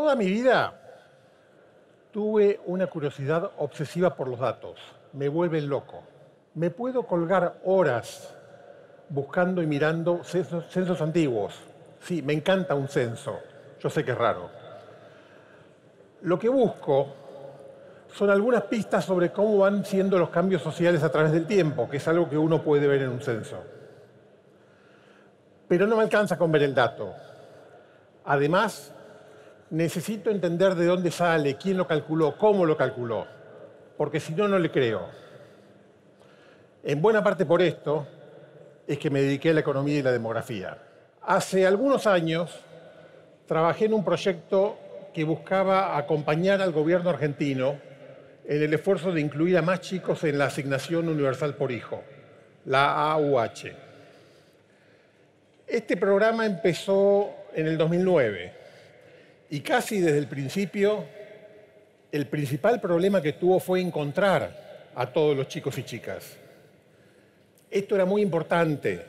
Toda mi vida tuve una curiosidad obsesiva por los datos. Me vuelven loco. Me puedo colgar horas buscando y mirando censos, antiguos. Sí, me encanta un censo. Yo sé que es raro. Lo que busco son algunas pistas sobre cómo van siendo los cambios sociales a través del tiempo, que es algo que uno puede ver en un censo. Pero no me alcanza con ver el dato. Además, necesito entender de dónde sale, quién lo calculó, cómo lo calculó, porque si no, no le creo. En buena parte por esto es que me dediqué a la economía y la demografía. Hace algunos años trabajé en un proyecto que buscaba acompañar al gobierno argentino en el esfuerzo de incluir a más chicos en la asignación universal por hijo, la AUH. Este programa empezó en el 2009 y casi desde el principio, el principal problema que tuvo fue encontrar a todos los chicos y chicas. Esto era muy importante,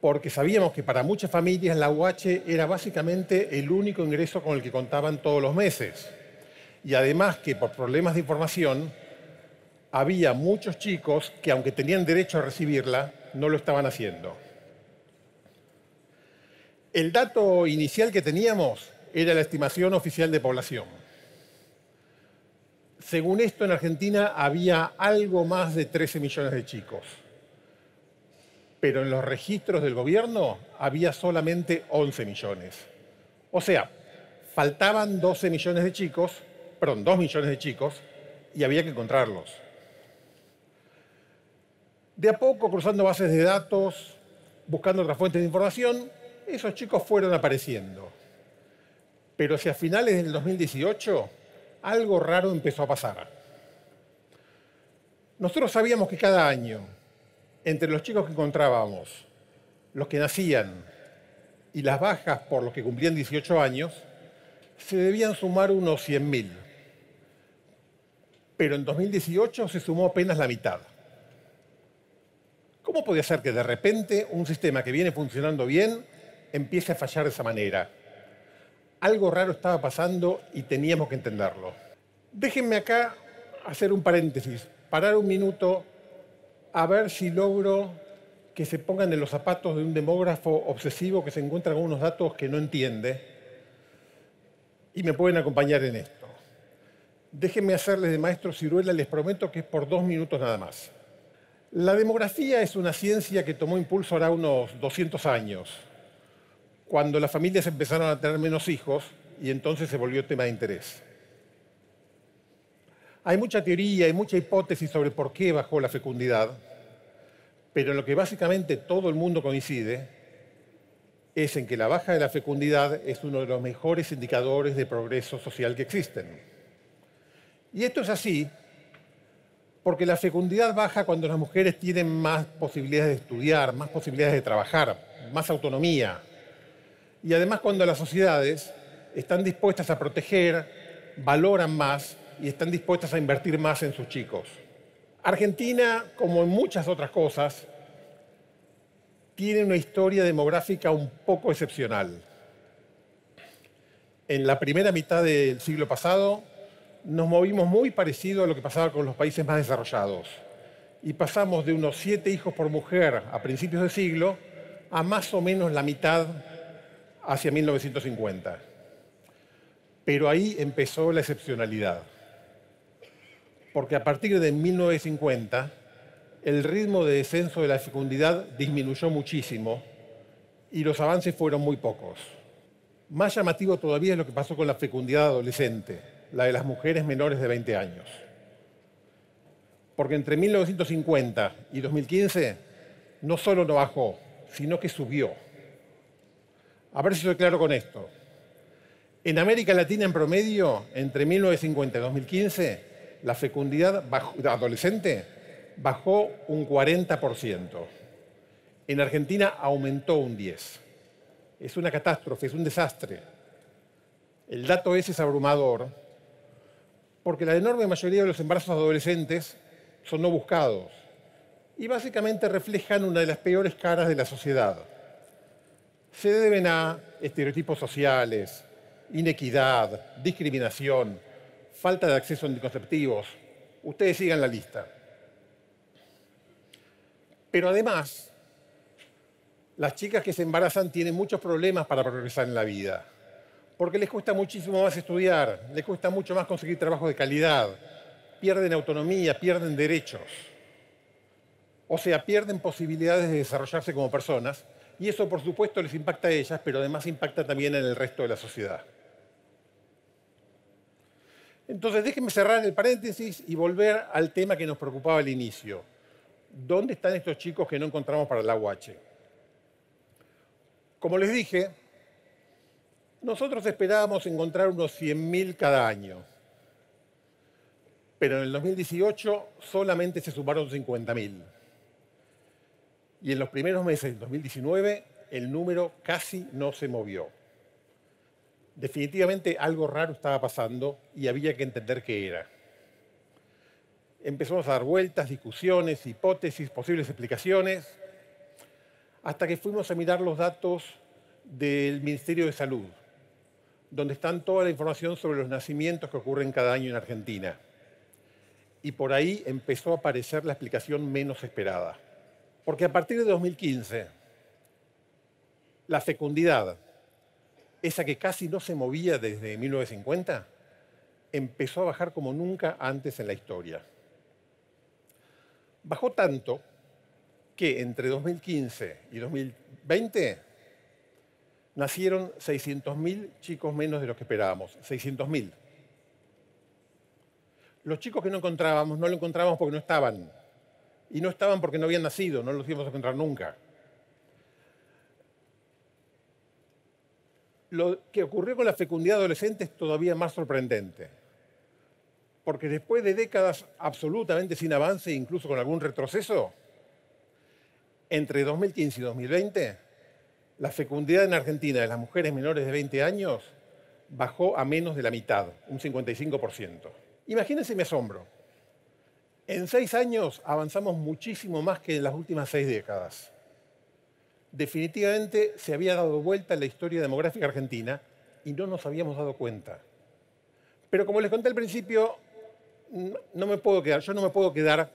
porque sabíamos que para muchas familias la UH era básicamente el único ingreso con el que contaban todos los meses. Y además que por problemas de información, había muchos chicos que aunque tenían derecho a recibirla, no lo estaban haciendo. El dato inicial que teníamos era la estimación oficial de población. Según esto, en Argentina había algo más de 13 millones de chicos, pero en los registros del gobierno había solamente 11 millones. O sea, faltaban 12 millones de chicos, perdón, 2 millones de chicos, y había que encontrarlos. De a poco, cruzando bases de datos, buscando otras fuentes de información, esos chicos fueron apareciendo. Pero a finales del 2018 algo raro empezó a pasar. Nosotros sabíamos que cada año, entre los chicos que encontrábamos, los que nacían y las bajas por los que cumplían 18 años, se debían sumar unos 100.000. Pero en 2018 se sumó apenas la mitad. ¿Cómo podía ser que de repente un sistema que viene funcionando bien empiece a fallar de esa manera? algo raro estaba pasando y teníamos que entenderlo. Déjenme acá hacer un paréntesis, parar un minuto a ver si logro que se pongan en los zapatos de un demógrafo obsesivo que se encuentra con unos datos que no entiende y me pueden acompañar en esto. Déjenme hacerles de maestro ciruela, les prometo que es por dos minutos nada más. La demografía es una ciencia que tomó impulso ahora unos 200 años cuando las familias empezaron a tener menos hijos y entonces se volvió tema de interés. Hay mucha teoría y mucha hipótesis sobre por qué bajó la fecundidad, pero lo que básicamente todo el mundo coincide es en que la baja de la fecundidad es uno de los mejores indicadores de progreso social que existen. Y esto es así porque la fecundidad baja cuando las mujeres tienen más posibilidades de estudiar, más posibilidades de trabajar, más autonomía, y además cuando las sociedades están dispuestas a proteger, valoran más y están dispuestas a invertir más en sus chicos. Argentina, como en muchas otras cosas, tiene una historia demográfica un poco excepcional. En la primera mitad del siglo pasado nos movimos muy parecido a lo que pasaba con los países más desarrollados y pasamos de unos siete hijos por mujer a principios del siglo a más o menos la mitad hacia 1950. Pero ahí empezó la excepcionalidad, porque a partir de 1950 el ritmo de descenso de la fecundidad disminuyó muchísimo y los avances fueron muy pocos. Más llamativo todavía es lo que pasó con la fecundidad adolescente, la de las mujeres menores de 20 años. Porque entre 1950 y 2015 no solo no bajó, sino que subió. A ver si estoy claro con esto. En América Latina, en promedio, entre 1950 y 2015, la fecundidad adolescente bajó un 40%. En Argentina aumentó un 10%. Es una catástrofe, es un desastre. El dato ese es abrumador, porque la enorme mayoría de los embarazos adolescentes son no buscados y básicamente reflejan una de las peores caras de la sociedad se deben a estereotipos sociales, inequidad, discriminación, falta de acceso a anticonceptivos. Ustedes sigan la lista. Pero además, las chicas que se embarazan tienen muchos problemas para progresar en la vida, porque les cuesta muchísimo más estudiar, les cuesta mucho más conseguir trabajos de calidad, pierden autonomía, pierden derechos, o sea, pierden posibilidades de desarrollarse como personas y eso por supuesto les impacta a ellas, pero además impacta también en el resto de la sociedad. Entonces déjenme cerrar el paréntesis y volver al tema que nos preocupaba al inicio. ¿Dónde están estos chicos que no encontramos para la UH? Como les dije, nosotros esperábamos encontrar unos 100.000 cada año, pero en el 2018 solamente se sumaron 50.000 y en los primeros meses de 2019 el número casi no se movió. Definitivamente algo raro estaba pasando y había que entender qué era. Empezamos a dar vueltas, discusiones, hipótesis, posibles explicaciones, hasta que fuimos a mirar los datos del Ministerio de Salud, donde están toda la información sobre los nacimientos que ocurren cada año en Argentina. Y por ahí empezó a aparecer la explicación menos esperada. Porque a partir de 2015, la fecundidad, esa que casi no se movía desde 1950, empezó a bajar como nunca antes en la historia. Bajó tanto que entre 2015 y 2020 nacieron 600.000 chicos menos de los que esperábamos, 600.000. Los chicos que no encontrábamos, no lo encontrábamos porque no estaban y no estaban porque no habían nacido, no los íbamos a encontrar nunca. Lo que ocurrió con la fecundidad adolescente es todavía más sorprendente, porque después de décadas absolutamente sin avance, incluso con algún retroceso, entre 2015 y 2020, la fecundidad en Argentina de las mujeres menores de 20 años bajó a menos de la mitad, un 55%. Imagínense mi asombro en seis años avanzamos muchísimo más que en las últimas seis décadas. Definitivamente se había dado vuelta en la historia demográfica argentina y no nos habíamos dado cuenta. Pero como les conté al principio, no me puedo quedar, yo no me puedo quedar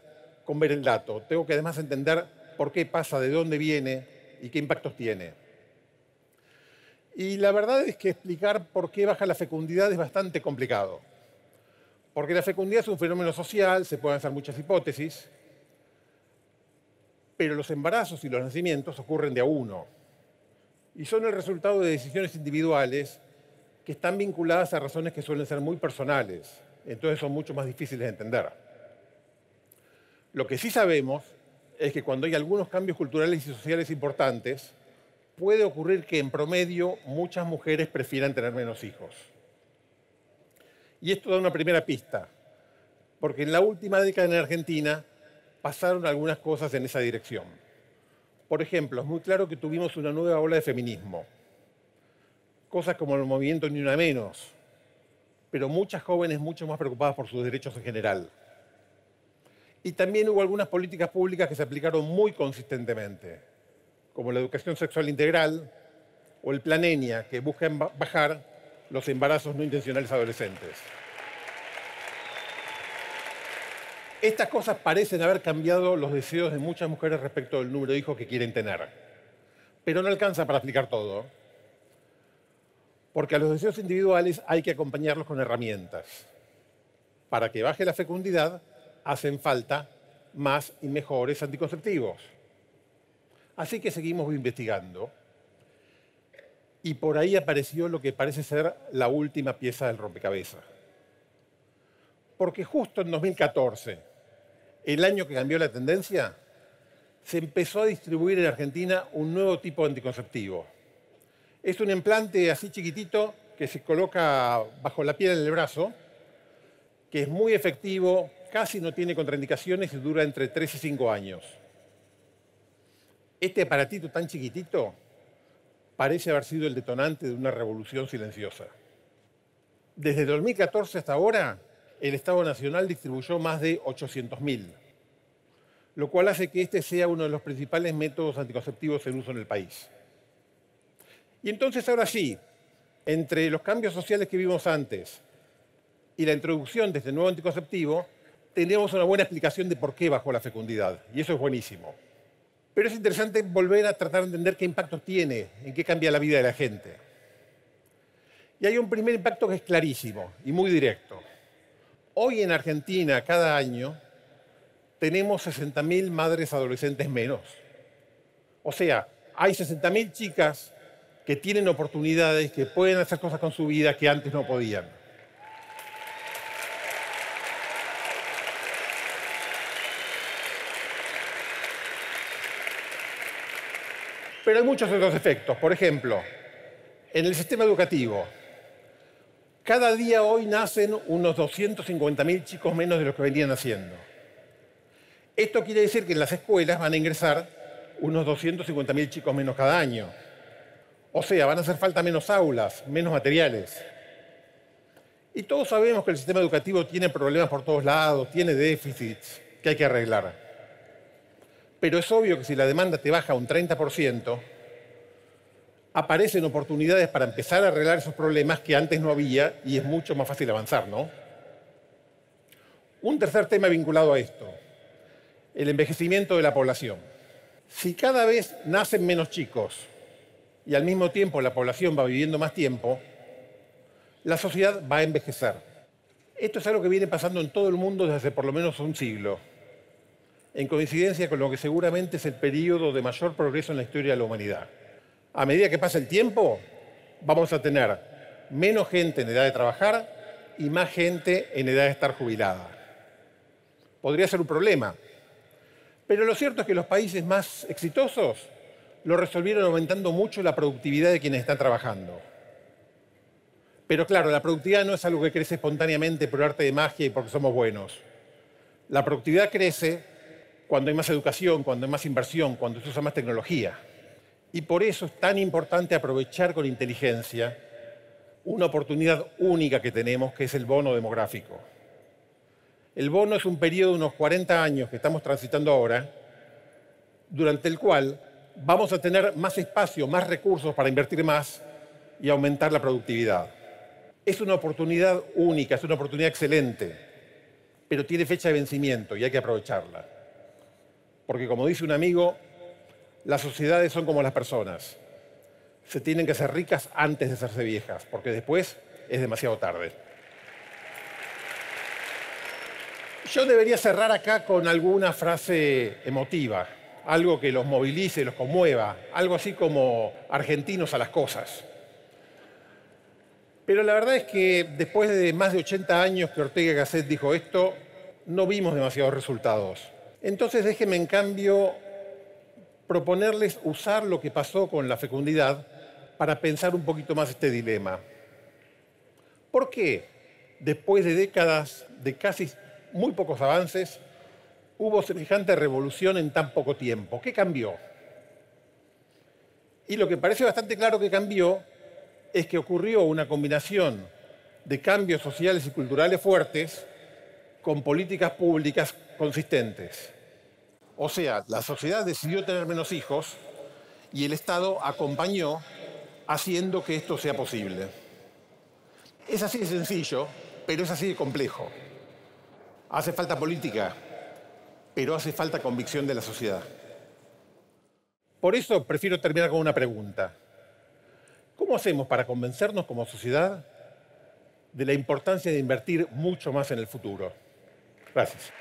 con ver el dato. Tengo que además entender por qué pasa, de dónde viene y qué impactos tiene. Y la verdad es que explicar por qué baja la fecundidad es bastante complicado. Porque la fecundidad es un fenómeno social, se pueden hacer muchas hipótesis, pero los embarazos y los nacimientos ocurren de a uno y son el resultado de decisiones individuales que están vinculadas a razones que suelen ser muy personales, entonces son mucho más difíciles de entender. Lo que sí sabemos es que cuando hay algunos cambios culturales y sociales importantes, puede ocurrir que en promedio muchas mujeres prefieran tener menos hijos. Y esto da una primera pista, porque en la última década en Argentina pasaron algunas cosas en esa dirección. Por ejemplo, es muy claro que tuvimos una nueva ola de feminismo. Cosas como el movimiento Ni Una Menos, pero muchas jóvenes mucho más preocupadas por sus derechos en general. Y también hubo algunas políticas públicas que se aplicaron muy consistentemente, como la educación sexual integral o el Planenia, que busca bajar los embarazos no intencionales adolescentes. Estas cosas parecen haber cambiado los deseos de muchas mujeres respecto del número de hijos que quieren tener. Pero no alcanza para explicar todo. Porque a los deseos individuales hay que acompañarlos con herramientas. Para que baje la fecundidad hacen falta más y mejores anticonceptivos. Así que seguimos investigando y por ahí apareció lo que parece ser la última pieza del rompecabezas. Porque justo en 2014, el año que cambió la tendencia, se empezó a distribuir en Argentina un nuevo tipo de anticonceptivo. Es un implante así chiquitito que se coloca bajo la piel del brazo, que es muy efectivo, casi no tiene contraindicaciones y dura entre 3 y 5 años. Este aparatito tan chiquitito parece haber sido el detonante de una revolución silenciosa. Desde 2014 hasta ahora, el Estado Nacional distribuyó más de 800.000, lo cual hace que este sea uno de los principales métodos anticonceptivos en uso en el país. Y entonces ahora sí, entre los cambios sociales que vimos antes y la introducción de este nuevo anticonceptivo, tenemos una buena explicación de por qué bajó la fecundidad, y eso es buenísimo. Pero es interesante volver a tratar de entender qué impacto tiene, en qué cambia la vida de la gente. Y hay un primer impacto que es clarísimo y muy directo. Hoy en Argentina, cada año, tenemos 60.000 madres adolescentes menos. O sea, hay 60.000 chicas que tienen oportunidades, que pueden hacer cosas con su vida que antes no podían. Pero hay muchos otros efectos. Por ejemplo, en el sistema educativo, cada día hoy nacen unos 250.000 chicos menos de los que venían haciendo. Esto quiere decir que en las escuelas van a ingresar unos 250.000 chicos menos cada año. O sea, van a hacer falta menos aulas, menos materiales. Y todos sabemos que el sistema educativo tiene problemas por todos lados, tiene déficits que hay que arreglar. Pero es obvio que si la demanda te baja un 30%, aparecen oportunidades para empezar a arreglar esos problemas que antes no había y es mucho más fácil avanzar, ¿no? Un tercer tema vinculado a esto, el envejecimiento de la población. Si cada vez nacen menos chicos y al mismo tiempo la población va viviendo más tiempo, la sociedad va a envejecer. Esto es algo que viene pasando en todo el mundo desde por lo menos un siglo en coincidencia con lo que seguramente es el periodo de mayor progreso en la historia de la humanidad. A medida que pasa el tiempo, vamos a tener menos gente en edad de trabajar y más gente en edad de estar jubilada. Podría ser un problema, pero lo cierto es que los países más exitosos lo resolvieron aumentando mucho la productividad de quienes están trabajando. Pero claro, la productividad no es algo que crece espontáneamente por arte de magia y porque somos buenos. La productividad crece cuando hay más educación, cuando hay más inversión, cuando se usa más tecnología. Y por eso es tan importante aprovechar con inteligencia una oportunidad única que tenemos, que es el bono demográfico. El bono es un periodo de unos 40 años que estamos transitando ahora, durante el cual vamos a tener más espacio, más recursos para invertir más y aumentar la productividad. Es una oportunidad única, es una oportunidad excelente, pero tiene fecha de vencimiento y hay que aprovecharla. Porque como dice un amigo, las sociedades son como las personas. Se tienen que ser ricas antes de hacerse viejas, porque después es demasiado tarde. Yo debería cerrar acá con alguna frase emotiva, algo que los movilice, los conmueva, algo así como argentinos a las cosas. Pero la verdad es que después de más de 80 años que Ortega Gasset dijo esto, no vimos demasiados resultados. Entonces déjeme en cambio proponerles usar lo que pasó con la fecundidad para pensar un poquito más este dilema. ¿Por qué, después de décadas de casi muy pocos avances, hubo semejante revolución en tan poco tiempo? ¿Qué cambió? Y lo que parece bastante claro que cambió es que ocurrió una combinación de cambios sociales y culturales fuertes con políticas públicas consistentes. O sea, la sociedad decidió tener menos hijos y el Estado acompañó haciendo que esto sea posible. Es así de sencillo, pero es así de complejo. Hace falta política, pero hace falta convicción de la sociedad. Por eso prefiero terminar con una pregunta. ¿Cómo hacemos para convencernos como sociedad de la importancia de invertir mucho más en el futuro? Gracias.